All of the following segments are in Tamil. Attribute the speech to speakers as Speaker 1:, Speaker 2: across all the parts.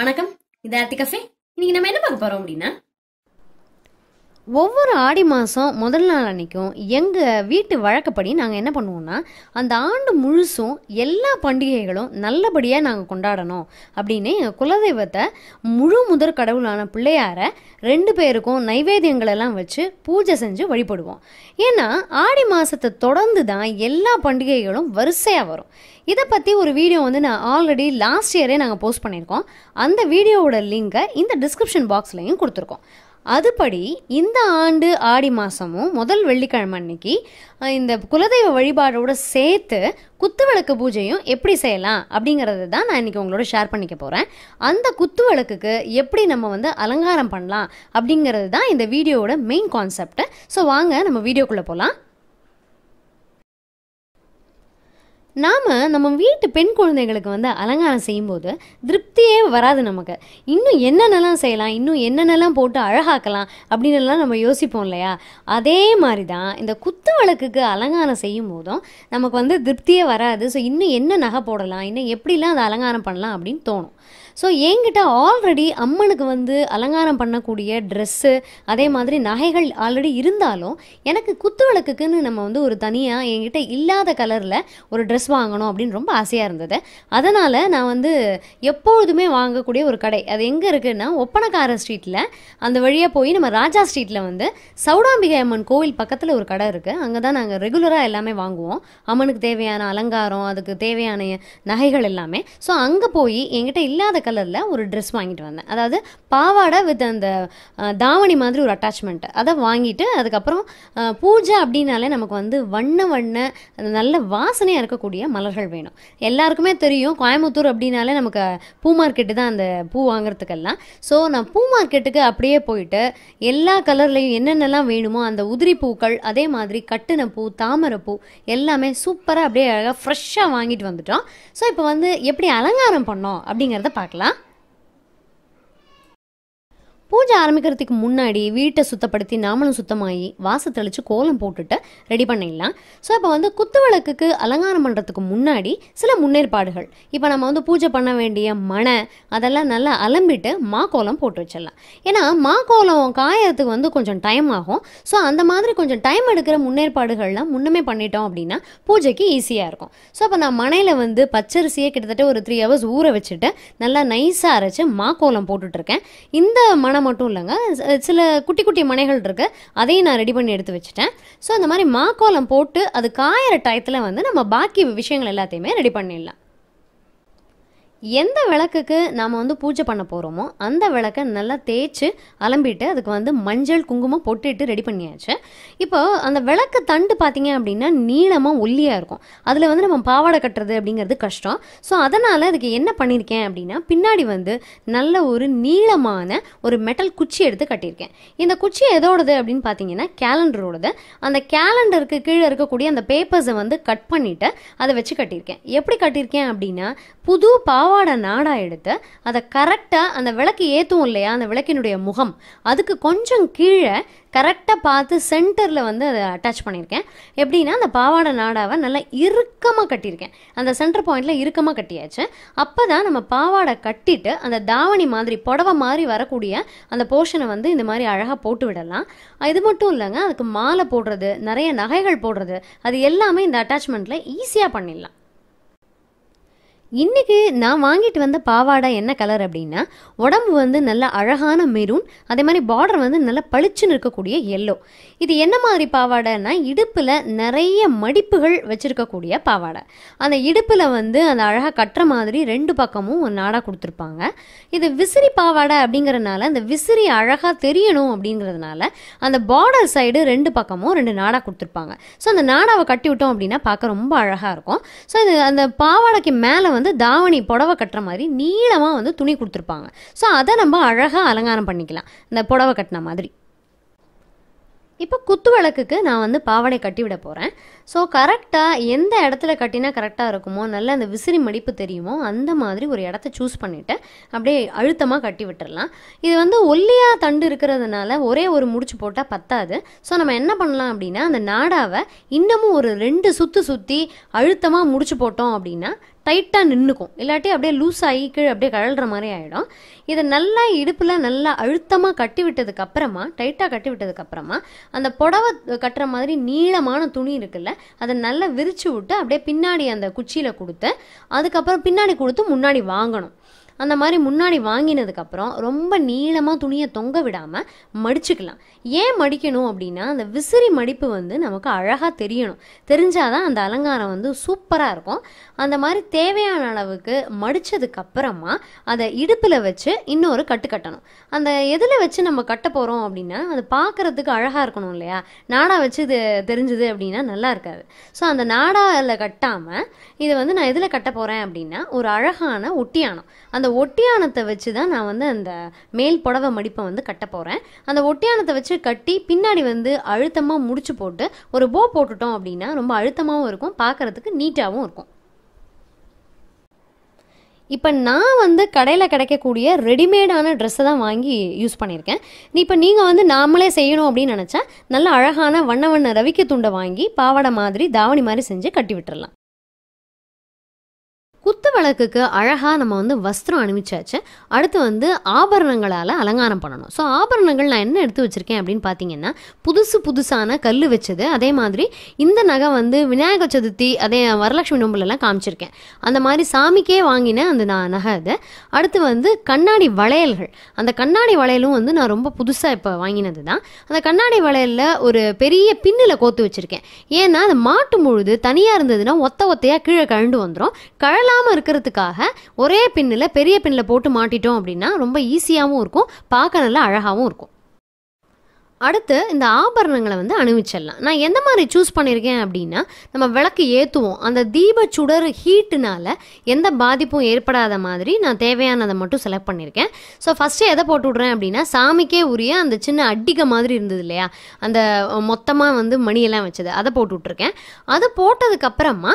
Speaker 1: வணக்கம் இது ஆர்த்தி கஃபே இன்னைக்கு நம்ம என்ன பார்க்க போறோம் அப்படின்னா ஒவ்வொரு ஆடி மாதம் முதல் நாள் அன்றைக்கும் எங்கள் வீட்டு வழக்கப்படி நாங்கள் என்ன பண்ணுவோம்னா அந்த ஆண்டு முழுசும் எல்லா பண்டிகைகளும் நல்லபடியாக நாங்கள் கொண்டாடணும் அப்படின்னு எங்கள் குலதெய்வத்தை முழு முதற் கடவுளான பிள்ளையாரை ரெண்டு பேருக்கும் நைவேத்தியங்களெல்லாம் வச்சு பூஜை செஞ்சு வழிபடுவோம் ஏன்னா ஆடி மாதத்தை தொடர்ந்து தான் எல்லா பண்டிகைகளும் வரிசையாக வரும் இதை பற்றி ஒரு வீடியோ வந்து நான் ஆல்ரெடி லாஸ்ட் இயரே நாங்கள் போஸ்ட் பண்ணியிருக்கோம் அந்த வீடியோவோட லிங்கை இந்த டிஸ்கிரிப்ஷன் பாக்ஸ்லையும் கொடுத்துருக்கோம் அதுபடி இந்த ஆண்டு ஆடி மாதமும் முதல் வெள்ளிக்கிழமை அன்னைக்கு இந்த குலதெய்வ வழிபாடோட சேர்த்து குத்துவிளக்கு பூஜையும் எப்படி செய்யலாம் அப்படிங்கிறது தான் நான் இன்றைக்கி உங்களோட ஷேர் பண்ணிக்க போகிறேன் அந்த குத்துவிளக்குக்கு எப்படி நம்ம வந்து அலங்காரம் பண்ணலாம் அப்படிங்கிறது தான் இந்த வீடியோவோட மெயின் கான்செப்ட் ஸோ வாங்க நம்ம வீடியோக்குள்ளே போகலாம் நாம் நம்ம வீட்டு பெண் குழந்தைகளுக்கு வந்து அலங்காரம் செய்யும்போது திருப்தியே வராது நமக்கு இன்னும் என்னென்னலாம் செய்யலாம் இன்னும் என்னென்னலாம் போட்டு அழகாக்கலாம் அப்படின்னுலாம் நம்ம யோசிப்போம் இல்லையா அதே மாதிரி தான் இந்த குத்து வழக்குக்கு அலங்காரம் செய்யும் போதும் நமக்கு வந்து திருப்தியே வராது ஸோ இன்னும் என்ன நகை போடலாம் இன்னும் எப்படிலாம் அதை அலங்காரம் பண்ணலாம் அப்படின்னு தோணும் ஸோ என்கிட்ட ஆல்ரெடி அம்மனுக்கு வந்து அலங்காரம் பண்ணக்கூடிய ட்ரெஸ்ஸு அதே மாதிரி நகைகள் ஆல்ரெடி இருந்தாலும் எனக்கு குத்து விளக்குக்குன்னு நம்ம வந்து ஒரு தனியாக என்கிட்ட இல்லாத கலரில் ஒரு ட்ரெஸ் வாங்கணும் அப்படின்னு ரொம்ப ஆசையாக இருந்தது அதனால் நான் வந்து எப்பொழுதுமே வாங்கக்கூடிய ஒரு கடை அது எங்கே இருக்குன்னா ஒப்பனக்கார ஸ்ட்ரீட்டில் அந்த வழியாக போய் நம்ம ராஜா ஸ்ட்ரீட்டில் வந்து சௌடாம்பிகை அம்மன் கோவில் பக்கத்தில் ஒரு கடை இருக்குது அங்கே தான் நாங்கள் ரெகுலராக எல்லாமே வாங்குவோம் அம்மனுக்கு தேவையான அலங்காரம் அதுக்கு தேவையான நகைகள் எல்லாமே ஸோ அங்கே போய் என்கிட்ட இல்லாத கலரில் ஒரு ட்ரெஸ் வாங்கிட்டு வந்தேன் அதாவது பாவாடை வித் அந்த தாவணி மாதிரி ஒரு அட்டாச்மெண்ட் அதை வாங்கிட்டு அதுக்கப்புறம் பூஜை அப்படின்னாலே நமக்கு வந்து வண்ண வண்ண நல்ல வாசனையாக இருக்கக்கூடிய மலர்கள் வேணும் எல்லாருக்குமே தெரியும் கோயம்புத்தூர் அப்படின்னாலே நமக்கு பூ மார்க்கெட்டு தான் அந்த பூ வாங்குறதுக்கெல்லாம் ஸோ நான் பூ மார்க்கெட்டுக்கு அப்படியே போயிட்டு எல்லா கலர்லேயும் என்னென்னலாம் வேணுமோ அந்த உதிரி பூக்கள் அதே மாதிரி கட்டின பூ பூ எல்லாமே சூப்பராக அப்படியே அழகாக ஃப்ரெஷ்ஷாக வாங்கிட்டு வந்துட்டோம் ஸோ இப்போ வந்து எப்படி அலங்காரம் பண்ணோம் அப்படிங்கிறத பார்க்கலாம் பார்க்கலாம் பூஜை ஆரம்பிக்கிறதுக்கு முன்னாடி வீட்டை சுத்தப்படுத்தி நாமளும் சுத்தமாகி வாசு தெளித்து கோலம் போட்டுட்டு ரெடி பண்ணிடலாம் ஸோ இப்போ வந்து குத்து விளக்குக்கு அலங்காரம் பண்ணுறதுக்கு முன்னாடி சில முன்னேற்பாடுகள் இப்போ நம்ம வந்து பூஜை பண்ண வேண்டிய மனை அதெல்லாம் நல்லா அலம்பிட்டு மா கோலம் போட்டு வச்சிடலாம் ஏன்னா மா கோலம் காயறதுக்கு வந்து கொஞ்சம் டைம் ஆகும் ஸோ அந்த மாதிரி கொஞ்சம் டைம் எடுக்கிற முன்னேற்பாடுகள்லாம் முன்னமே பண்ணிட்டோம் அப்படின்னா பூஜைக்கு ஈஸியாக இருக்கும் ஸோ அப்போ நான் மனையில் வந்து பச்சரிசியை கிட்டத்தட்ட ஒரு த்ரீ ஹவர்ஸ் ஊற வச்சுட்டு நல்லா நைஸாக அரைச்சி மா கோலம் போட்டுட்ருக்கேன் இந்த மன மனை மட்டும் இல்லைங்க சில குட்டி குட்டி மனைகள் இருக்கு அதையும் நான் ரெடி பண்ணி எடுத்து வச்சுட்டேன் ஸோ அந்த மாதிரி மாக்கோலம் போட்டு அது காயிற டயத்தில் வந்து நம்ம பாக்கி விஷயங்கள் எல்லாத்தையுமே ரெடி பண்ணிடலாம் எந்த விளக்குக்கு நாம் வந்து பூஜை பண்ண போகிறோமோ அந்த விளக்கை நல்லா தேய்ச்சி அலம்பிட்டு அதுக்கு வந்து மஞ்சள் குங்குமம் பொட்டுட்டு ரெடி பண்ணியாச்சு இப்போ அந்த விளக்கு தண்டு பார்த்தீங்க அப்படின்னா நீளமாக ஒல்லியாக இருக்கும் அதில் வந்து நம்ம பாவாடை கட்டுறது அப்படிங்கிறது கஷ்டம் ஸோ அதனால் அதுக்கு என்ன பண்ணியிருக்கேன் அப்படின்னா பின்னாடி வந்து நல்ல ஒரு நீளமான ஒரு மெட்டல் குச்சி எடுத்து கட்டியிருக்கேன் இந்த குச்சி எதோடது அப்படின்னு பார்த்தீங்கன்னா கேலண்டரோடது அந்த கேலண்டருக்கு கீழே இருக்கக்கூடிய அந்த பேப்பர்ஸை வந்து கட் பண்ணிவிட்டு அதை வச்சு கட்டியிருக்கேன் எப்படி கட்டியிருக்கேன் அப்படின்னா புது பாவ பாவாடை நாடா எடுத்து அதை கரெக்டாக அந்த விளக்கு ஏற்றும் இல்லையா அந்த விளக்கினுடைய முகம் அதுக்கு கொஞ்சம் கீழே கரெக்டாக பார்த்து சென்டரில் வந்து அதை அட்டாச் பண்ணியிருக்கேன் எப்படின்னா அந்த பாவாடை நாடாவை நல்லா இறுக்கமாக கட்டியிருக்கேன் அந்த சென்டர் பாயிண்டில் இறுக்கமாக கட்டியாச்சு அப்போ தான் நம்ம பாவாடை கட்டிட்டு அந்த தாவணி மாதிரி புடவை மாதிரி வரக்கூடிய அந்த போர்ஷனை வந்து இந்த மாதிரி அழகாக போட்டு விடலாம் இது மட்டும் இல்லைங்க அதுக்கு மாலை போடுறது நிறைய நகைகள் போடுறது அது எல்லாமே இந்த அட்டாச்மெண்ட்டில் ஈஸியாக பண்ணிடலாம் இன்றைக்கி நான் வாங்கிட்டு வந்த பாவாடை என்ன கலர் அப்படின்னா உடம்பு வந்து நல்ல அழகான மெரூன் அதே மாதிரி பார்டர் வந்து நல்ல பளிச்சுன்னு இருக்கக்கூடிய எல்லோ இது என்ன மாதிரி பாவாடைன்னா இடுப்பில் நிறைய மடிப்புகள் வச்சுருக்கக்கூடிய பாவாடை அந்த இடுப்பில் வந்து அந்த அழகாக கட்டுற மாதிரி ரெண்டு பக்கமும் ஒரு நாடாக கொடுத்துருப்பாங்க இது விசிறி பாவாடை அப்படிங்கிறதுனால அந்த விசிறி அழகாக தெரியணும் அப்படிங்கிறதுனால அந்த பார்டர் சைடு ரெண்டு பக்கமும் ரெண்டு நாடாக கொடுத்துருப்பாங்க ஸோ அந்த நாடாவை கட்டி விட்டோம் அப்படின்னா பார்க்க ரொம்ப அழகாக இருக்கும் ஸோ இது அந்த பாவாடைக்கு மேலே வந்து தாவணி புடவை கட்டுற மாதிரி நீளமாக வந்து துணி கொடுத்துருப்பாங்க ஸோ அதை நம்ம அழகாக அலங்காரம் பண்ணிக்கலாம் இந்த புடவை கட்டின மாதிரி இப்போ குத்து விளக்குக்கு நான் வந்து பாவடை கட்டி விட போகிறேன் ஸோ கரெக்டாக எந்த இடத்துல கட்டினா கரெக்டாக இருக்குமோ நல்ல அந்த விசிறி மடிப்பு தெரியுமோ அந்த மாதிரி ஒரு இடத்த சூஸ் பண்ணிவிட்டு அப்படியே அழுத்தமாக கட்டி விட்டுடலாம் இது வந்து ஒல்லியாக தண்டு இருக்கிறதுனால ஒரே ஒரு முடிச்சு போட்டால் பத்தாது ஸோ நம்ம என்ன பண்ணலாம் அப்படின்னா அந்த நாடாவை இன்னமும் ஒரு ரெண்டு சுற்று சுற்றி அழுத்தமாக முடிச்சு போட்டோம் அப்படின்னா டைட்டாக நின்றுக்கும் இல்லாட்டி அப்படியே லூஸ் ஆகி கீழே அப்படியே கழல்ற மாதிரி ஆகிடும் இதை நல்லா இடுப்பில் நல்லா அழுத்தமாக கட்டி விட்டதுக்கு அப்புறமா டைட்டாக கட்டி விட்டதுக்கு அப்புறமா அந்த புடவை கட்டுற மாதிரி நீளமான துணி இருக்குல்ல அதை நல்லா விரிச்சு விட்டு அப்படியே பின்னாடி அந்த குச்சியில் கொடுத்து அதுக்கப்புறம் பின்னாடி கொடுத்து முன்னாடி வாங்கணும் அந்த மாதிரி முன்னாடி வாங்கினதுக்கப்புறம் ரொம்ப நீளமாக துணியை தொங்க விடாமல் மடிச்சுக்கலாம் ஏன் மடிக்கணும் அப்படின்னா அந்த விசிறி மடிப்பு வந்து நமக்கு அழகாக தெரியணும் தெரிஞ்சாதான் அந்த அலங்காரம் வந்து சூப்பராக இருக்கும் அந்த மாதிரி தேவையான அளவுக்கு அப்புறமா அதை இடுப்பில் வச்சு இன்னொரு கட்டு கட்டணும் அந்த எதில் வச்சு நம்ம கட்ட போகிறோம் அப்படின்னா அது பார்க்குறதுக்கு அழகாக இருக்கணும் இல்லையா நாடாக வச்சு இது தெரிஞ்சுது அப்படின்னா நல்லா இருக்காது ஸோ அந்த நாடாவில் கட்டாமல் இதை வந்து நான் எதில் கட்ட போகிறேன் அப்படின்னா ஒரு அழகான ஒட்டியானம் அந்த ஒட்டியானத்தை வச்சு தான் நான் வந்து அந்த மேல் புடவை மடிப்பை வந்து கட்ட போகிறேன் அந்த ஒட்டியானத்தை வச்சு கட்டி பின்னாடி வந்து அழுத்தமாக முடிச்சு போட்டு ஒரு போ போட்டுட்டோம் அப்படின்னா ரொம்ப அழுத்தமாகவும் இருக்கும் பார்க்குறதுக்கு நீட்டாகவும் இருக்கும் இப்போ நான் வந்து கடையில் கிடைக்கக்கூடிய ரெடிமேடான ட்ரெஸ்ஸை தான் வாங்கி யூஸ் பண்ணியிருக்கேன் இப்போ நீங்கள் வந்து நாமளே செய்யணும் அப்படின்னு நினச்சா நல்ல அழகான வண்ண வண்ண ரவிக்கு துண்டை வாங்கி பாவாடை மாதிரி தாவணி மாதிரி செஞ்சு கட்டி விட்டுடலாம் குத்து விளக்குக்கு அழகாக நம்ம வந்து வஸ்திரம் அனுப்பிச்சாச்சு அடுத்து வந்து ஆபரணங்களால் அலங்காரம் பண்ணணும் ஸோ ஆபரணங்கள் நான் என்ன எடுத்து வச்சுருக்கேன் அப்படின்னு பார்த்தீங்கன்னா புதுசு புதுசான கல் வச்சது அதே மாதிரி இந்த நகை வந்து விநாயகர் சதுர்த்தி அதே வரலட்சுமி நோம்பிலெல்லாம் காமிச்சிருக்கேன் அந்த மாதிரி சாமிக்கே வாங்கினேன் அந்த நான் நகை அது அடுத்து வந்து கண்ணாடி வளையல்கள் அந்த கண்ணாடி வளையலும் வந்து நான் ரொம்ப புதுசாக இப்போ வாங்கினது தான் அந்த கண்ணாடி வளையலில் ஒரு பெரிய பின்னில் கோத்து வச்சுருக்கேன் ஏன்னா அது மாட்டும் பொழுது தனியாக இருந்ததுன்னா ஒத்த ஒத்தையாக கீழே கழண்டு வந்துடும் கழல இல்லாமல் இருக்கிறதுக்காக ஒரே பின்னில் பெரிய பின்னில் போட்டு மாட்டிட்டோம் அப்படின்னா ரொம்ப ஈஸியாகவும் இருக்கும் பார்க்க நல்லா அழகாகவும் இருக்கும் அடுத்து இந்த ஆபரணங்களை வந்து அணிவிச்சிடலாம் நான் எந்த மாதிரி சூஸ் பண்ணியிருக்கேன் அப்படின்னா நம்ம விளக்கு ஏற்றுவோம் அந்த தீப சுடர் ஹீட்டுனால எந்த பாதிப்பும் ஏற்படாத மாதிரி நான் தேவையானதை மட்டும் செலக்ட் பண்ணியிருக்கேன் ஸோ ஃபஸ்ட்டு எதை போட்டு விட்றேன் அப்படின்னா சாமிக்கே உரிய அந்த சின்ன அட்டிகை மாதிரி இருந்தது இல்லையா அந்த மொத்தமாக வந்து மணியெல்லாம் வச்சது அதை போட்டு விட்ருக்கேன் அதை போட்டதுக்கப்புறமா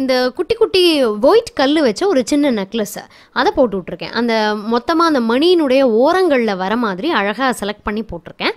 Speaker 1: இந்த குட்டி குட்டி ஒயிட் கல் வச்ச ஒரு சின்ன நெக்லஸை அதை போட்டு விட்ருக்கேன் அந்த மொத்தமாக அந்த மணியினுடைய ஓரங்களில் வர மாதிரி அழகாக செலக்ட் பண்ணி போட்டிருக்கேன்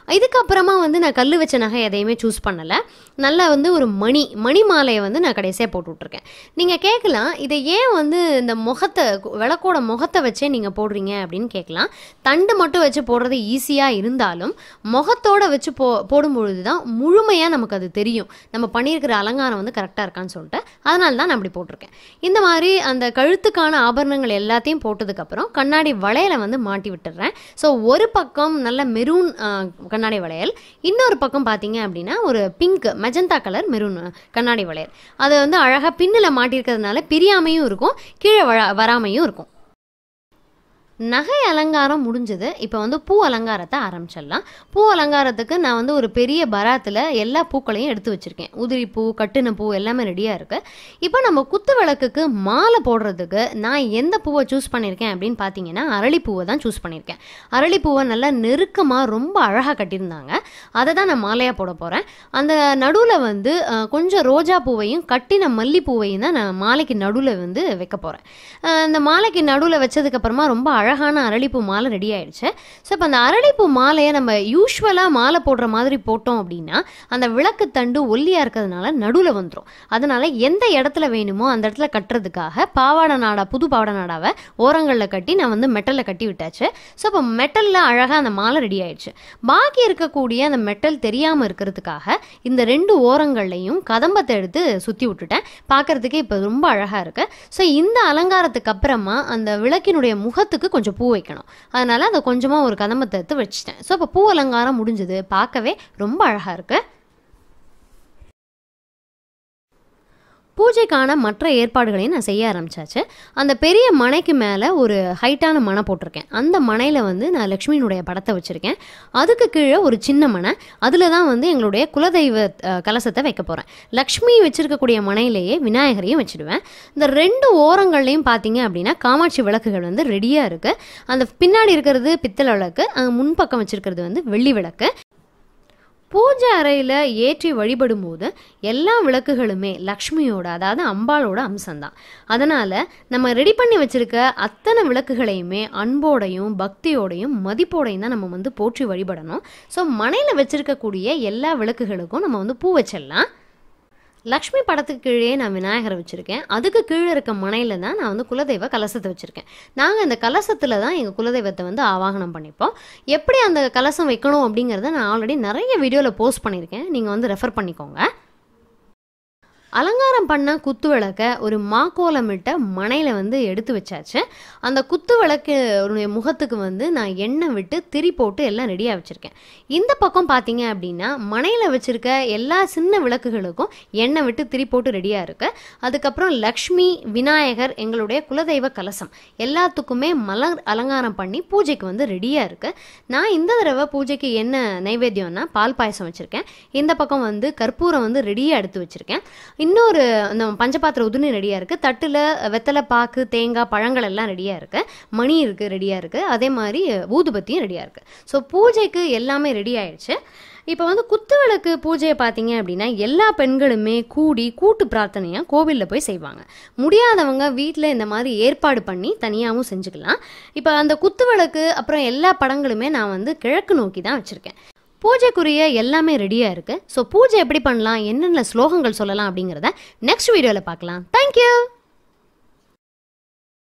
Speaker 1: இதுக்கப்புறமா வந்து நான் கல் வச்ச நகை எதையுமே சூஸ் பண்ணலை நல்லா வந்து ஒரு மணி மணி மாலையை வந்து நான் கடைசியாக போட்டு விட்ருக்கேன் நீங்கள் கேட்கலாம் இதை ஏன் வந்து இந்த முகத்தை விளக்கோட முகத்தை வச்சே நீங்கள் போடுறீங்க அப்படின்னு கேட்கலாம் தண்டு மட்டும் வச்சு போடுறது ஈஸியாக இருந்தாலும் முகத்தோட வச்சு போ போடும்பொழுது தான் முழுமையாக நமக்கு அது தெரியும் நம்ம பண்ணியிருக்கிற அலங்காரம் வந்து கரெக்டாக இருக்கான்னு சொல்லிட்டு அதனால தான் நான் அப்படி போட்டிருக்கேன் இந்த மாதிரி அந்த கழுத்துக்கான ஆபரணங்கள் எல்லாத்தையும் போட்டதுக்கப்புறம் கண்ணாடி வளையலை வந்து மாட்டி விட்டுடுறேன் ஸோ ஒரு பக்கம் நல்ல மெரூன் கண்ணாடி வளையல் இன்னொரு பக்கம் பார்த்தீங்க அப்படின்னா ஒரு பிங்க் மெஜந்தா கலர் மெரூன் கண்ணாடி வளையல் அதை வந்து அழகாக பின்னில் மாட்டியிருக்கிறதுனால பிரியாமையும் இருக்கும் கீழே வராமையும் இருக்கும் நகை அலங்காரம் முடிஞ்சது இப்போ வந்து பூ அலங்காரத்தை ஆரம்பிச்சிடலாம் பூ அலங்காரத்துக்கு நான் வந்து ஒரு பெரிய பராத்தில் எல்லா பூக்களையும் எடுத்து வச்சுருக்கேன் உதிரி பூ கட்டின பூ எல்லாமே ரெடியாக இருக்குது இப்போ நம்ம குத்து விளக்குக்கு மாலை போடுறதுக்கு நான் எந்த பூவை சூஸ் பண்ணியிருக்கேன் அப்படின்னு பார்த்தீங்கன்னா அரளிப்பூவை தான் சூஸ் பண்ணியிருக்கேன் அரளிப்பூவை நல்லா நெருக்கமாக ரொம்ப அழகாக கட்டியிருந்தாங்க அதை தான் நான் மாலையாக போட போகிறேன் அந்த நடுவில் வந்து கொஞ்சம் ரோஜா பூவையும் கட்டின மல்லிப்பூவையும் தான் நான் மாலைக்கு நடுவில் வந்து வைக்க போகிறேன் இந்த மாலைக்கு நடுவில் வச்சதுக்கப்புறமா ரொம்ப அழகாக அழகான அரளிப்பூ மாலை ரெடி ஆயிடுச்சு ஸோ இப்போ அந்த அரளிப்பூ மாலையை நம்ம யூஸ்வலாக மாலை போடுற மாதிரி போட்டோம் அப்படின்னா அந்த விளக்கு தண்டு ஒல்லியாக இருக்கிறதுனால நடுவில் வந்துடும் அதனால எந்த இடத்துல வேணுமோ அந்த இடத்துல கட்டுறதுக்காக பாவாடை நாடா புது பாவாடை நாடாவை ஓரங்களில் கட்டி நான் வந்து மெட்டலில் கட்டி விட்டாச்சு ஸோ இப்போ மெட்டலில் அழகாக அந்த மாலை ரெடி ஆயிடுச்சு பாக்கி இருக்கக்கூடிய அந்த மெட்டல் தெரியாமல் இருக்கிறதுக்காக இந்த ரெண்டு ஓரங்கள்லையும் கதம்பத்தை எடுத்து சுற்றி விட்டுட்டேன் பார்க்குறதுக்கே இப்போ ரொம்ப அழகாக இருக்குது ஸோ இந்த அலங்காரத்துக்கு அப்புறமா அந்த விளக்கினுடைய முகத்துக்கு கொஞ்சம் பூ வைக்கணும் அதனால் அதை கொஞ்சமாக ஒரு கதம்பத்தை எடுத்து வச்சுட்டேன் ஸோ இப்போ பூ அலங்காரம் முடிஞ்சது பார்க்கவே ரொம்ப அழகாக இருக்குது பூஜைக்கான மற்ற ஏற்பாடுகளையும் நான் செய்ய ஆரம்பித்தாச்சு அந்த பெரிய மனைக்கு மேலே ஒரு ஹைட்டான மனை போட்டிருக்கேன் அந்த மனையில் வந்து நான் லக்ஷ்மியினுடைய படத்தை வச்சுருக்கேன் அதுக்கு கீழே ஒரு சின்ன மனை அதில் தான் வந்து எங்களுடைய குலதெய்வ கலசத்தை வைக்க போகிறேன் லக்ஷ்மி வச்சுருக்கக்கூடிய மனையிலேயே விநாயகரையும் வச்சுடுவேன் இந்த ரெண்டு ஓரங்கள்லையும் பார்த்தீங்க அப்படின்னா காமாட்சி விளக்குகள் வந்து ரெடியாக இருக்குது அந்த பின்னாடி இருக்கிறது பித்தளை விளக்கு முன்பக்கம் வச்சுருக்கிறது வந்து வெள்ளி விளக்கு பூஜை அறையில் ஏற்றி வழிபடும் போது எல்லா விளக்குகளுமே லக்ஷ்மியோட அதாவது அம்பாளோட அம்சம்தான் அதனால் நம்ம ரெடி பண்ணி வச்சுருக்க அத்தனை விளக்குகளையுமே அன்போடையும் பக்தியோடையும் மதிப்போடையும் தான் நம்ம வந்து போற்றி வழிபடணும் ஸோ மனையில் வச்சுருக்கக்கூடிய எல்லா விளக்குகளுக்கும் நம்ம வந்து பூ வச்சிடலாம் லக்ஷ்மி படத்துக்கு கீழே நான் விநாயகரை வச்சுருக்கேன் அதுக்கு கீழே இருக்க மனையில் தான் நான் வந்து குலதெய்வ கலசத்தை வச்சுருக்கேன் நாங்கள் இந்த கலசத்தில் தான் எங்கள் குலதெய்வத்தை வந்து ஆவாகனம் பண்ணிப்போம் எப்படி அந்த கலசம் வைக்கணும் அப்படிங்கிறத நான் ஆல்ரெடி நிறைய வீடியோவில் போஸ்ட் பண்ணியிருக்கேன் நீங்கள் வந்து ரெஃபர் பண்ணிக்கோங்க அலங்காரம் பண்ண குத்து விளக்க ஒரு மாக்கோலமிட்ட மனையில் வந்து எடுத்து வச்சாச்சு அந்த குத்து விளக்கு முகத்துக்கு வந்து நான் எண்ணெய் விட்டு திரி போட்டு எல்லாம் ரெடியாக வச்சுருக்கேன் இந்த பக்கம் பார்த்தீங்க அப்படின்னா மனையில் வச்சுருக்க எல்லா சின்ன விளக்குகளுக்கும் எண்ணெய் விட்டு திரி போட்டு ரெடியாக இருக்கு அதுக்கப்புறம் லக்ஷ்மி விநாயகர் எங்களுடைய குலதெய்வ கலசம் எல்லாத்துக்குமே மலர் அலங்காரம் பண்ணி பூஜைக்கு வந்து ரெடியாக இருக்குது நான் இந்த தடவை பூஜைக்கு என்ன நைவேத்தியம்னா பால் பாயசம் வச்சுருக்கேன் இந்த பக்கம் வந்து கற்பூரம் வந்து ரெடியாக எடுத்து வச்சுருக்கேன் இன்னொரு அந்த பஞ்சபாத்திர உதுனு ரெடியாக இருக்குது தட்டில் வெத்தலை பாக்கு தேங்காய் பழங்கள் எல்லாம் ரெடியாக இருக்குது மணி இருக்குது ரெடியாக இருக்குது அதே மாதிரி ஊதுபத்தியும் ரெடியாக இருக்குது ஸோ பூஜைக்கு எல்லாமே ரெடி ஆயிடுச்சு இப்போ வந்து குத்துவிளக்கு பூஜையை பார்த்தீங்க அப்படின்னா எல்லா பெண்களுமே கூடி கூட்டு பிரார்த்தனையாக கோவிலில் போய் செய்வாங்க முடியாதவங்க வீட்டில் இந்த மாதிரி ஏற்பாடு பண்ணி தனியாகவும் செஞ்சுக்கலாம் இப்போ அந்த குத்துவிளக்கு அப்புறம் எல்லா படங்களுமே நான் வந்து கிழக்கு நோக்கி தான் வச்சுருக்கேன் பூஜைக்குரிய எல்லாமே ரெடியாக இருக்குது ஸோ பூஜை எப்படி பண்ணலாம் என்னென்ன ஸ்லோகங்கள் சொல்லலாம் அப்படிங்கிறத நெக்ஸ்ட் வீடியோவில் பார்க்கலாம் தேங்க்யூ